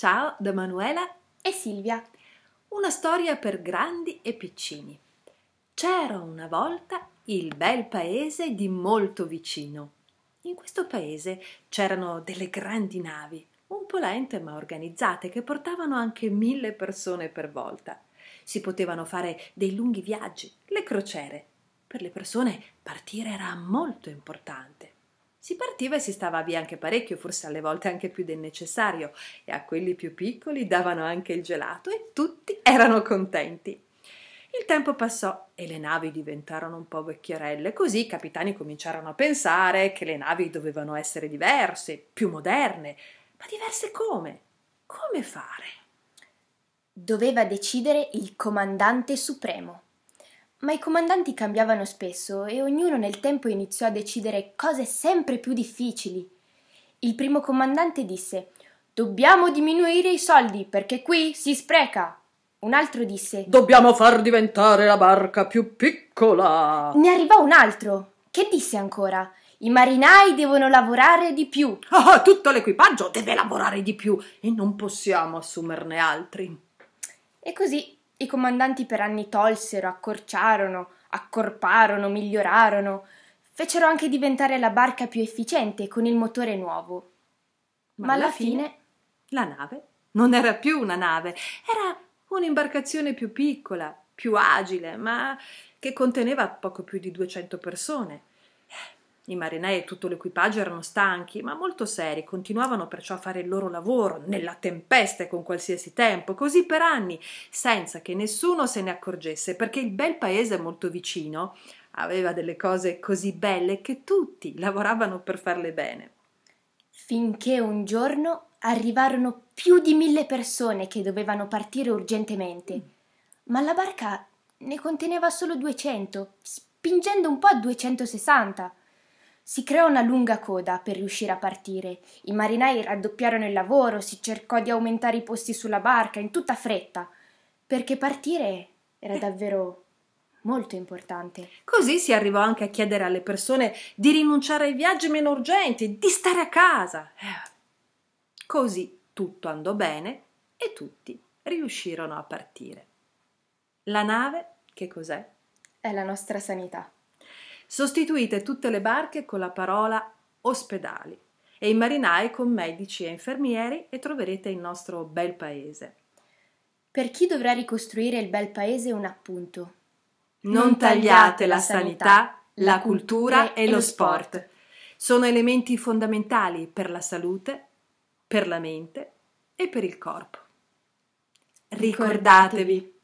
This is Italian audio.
Ciao da Manuela e Silvia. Una storia per grandi e piccini. C'era una volta il bel paese di molto vicino. In questo paese c'erano delle grandi navi, un po' lente ma organizzate, che portavano anche mille persone per volta. Si potevano fare dei lunghi viaggi, le crociere. Per le persone partire era molto importante. Si partiva e si stava via anche parecchio, forse alle volte anche più del necessario, e a quelli più piccoli davano anche il gelato e tutti erano contenti. Il tempo passò e le navi diventarono un po' vecchierelle, così i capitani cominciarono a pensare che le navi dovevano essere diverse, più moderne, ma diverse come? Come fare? Doveva decidere il comandante supremo. Ma i comandanti cambiavano spesso e ognuno nel tempo iniziò a decidere cose sempre più difficili. Il primo comandante disse Dobbiamo diminuire i soldi perché qui si spreca. Un altro disse Dobbiamo far diventare la barca più piccola. Ne arrivò un altro che disse ancora i marinai devono lavorare di più. Oh, tutto l'equipaggio deve lavorare di più e non possiamo assumerne altri. E così i comandanti per anni tolsero, accorciarono, accorparono, migliorarono, fecero anche diventare la barca più efficiente con il motore nuovo. Ma, Ma alla fine, fine la nave non era più una nave, era un'imbarcazione più piccola, più agile, ma che conteneva poco più di 200 persone i marinai e tutto l'equipaggio erano stanchi, ma molto seri, continuavano perciò a fare il loro lavoro nella tempesta e con qualsiasi tempo, così per anni, senza che nessuno se ne accorgesse, perché il bel paese molto vicino aveva delle cose così belle che tutti lavoravano per farle bene. Finché un giorno arrivarono più di mille persone che dovevano partire urgentemente, mm. ma la barca ne conteneva solo 200, spingendo un po' a 260. Si creò una lunga coda per riuscire a partire. I marinai raddoppiarono il lavoro, si cercò di aumentare i posti sulla barca in tutta fretta, perché partire era eh. davvero molto importante. Così si arrivò anche a chiedere alle persone di rinunciare ai viaggi meno urgenti, di stare a casa. Eh. Così tutto andò bene e tutti riuscirono a partire. La nave, che cos'è? È la nostra sanità. Sostituite tutte le barche con la parola ospedali e i marinai con medici e infermieri e troverete il nostro bel paese. Per chi dovrà ricostruire il bel paese un appunto. Non, tagliate la sanità, la cultura e, lo sport. sport. Sono elementi fondamentali per la salute, per la mente e per il corpo. Ricordatevi.